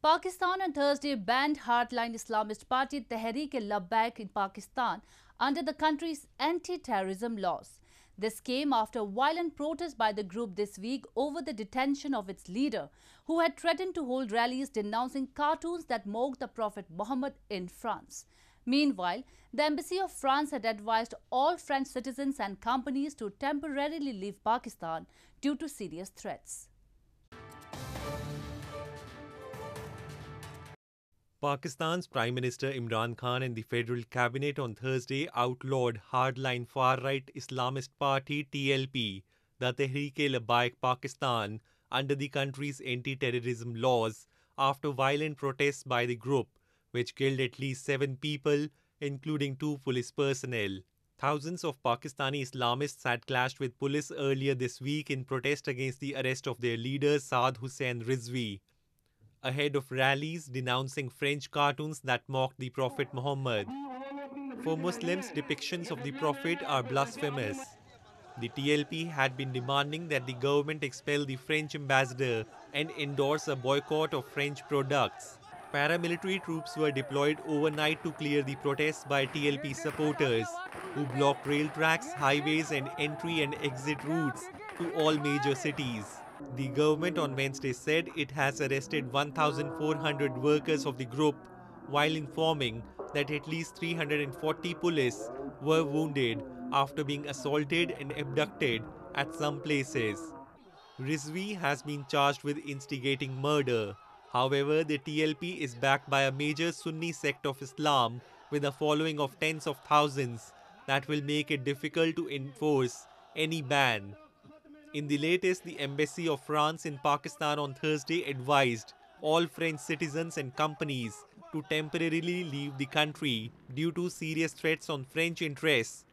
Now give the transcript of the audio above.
Pakistan on Thursday banned hardline Islamist party Tehreek-e-Labbaik in Pakistan under the country's anti-terrorism laws. This came after violent protests by the group this week over the detention of its leader, who had threatened to hold rallies denouncing cartoons that mock the Prophet Muhammad in France. Meanwhile, the Embassy of France had advised all French citizens and companies to temporarily leave Pakistan due to serious threats. Pakistan's Prime Minister Imran Khan and the federal cabinet on Thursday outlawed hardline far-right Islamist party TLP, the Tehreek-e-Labbaik Pakistan, under the country's anti-terrorism laws after violent protests by the group, which killed at least seven people, including two police personnel. Thousands of Pakistani Islamists had clashed with police earlier this week in protest against the arrest of their leader Saad Hussein Rizvi ahead of rallies denouncing French cartoons that mocked the Prophet Muhammad. For Muslims, depictions of the Prophet are blasphemous. The TLP had been demanding that the government expel the French ambassador and endorse a boycott of French products. Paramilitary troops were deployed overnight to clear the protests by TLP supporters, who blocked rail tracks, highways, and entry and exit routes to all major cities. The government on Wednesday said it has arrested 1,400 workers of the group while informing that at least 340 police were wounded after being assaulted and abducted at some places. Rizvi has been charged with instigating murder. However, the TLP is backed by a major Sunni sect of Islam with a following of tens of thousands that will make it difficult to enforce any ban. In the latest, the Embassy of France in Pakistan on Thursday advised all French citizens and companies to temporarily leave the country due to serious threats on French interests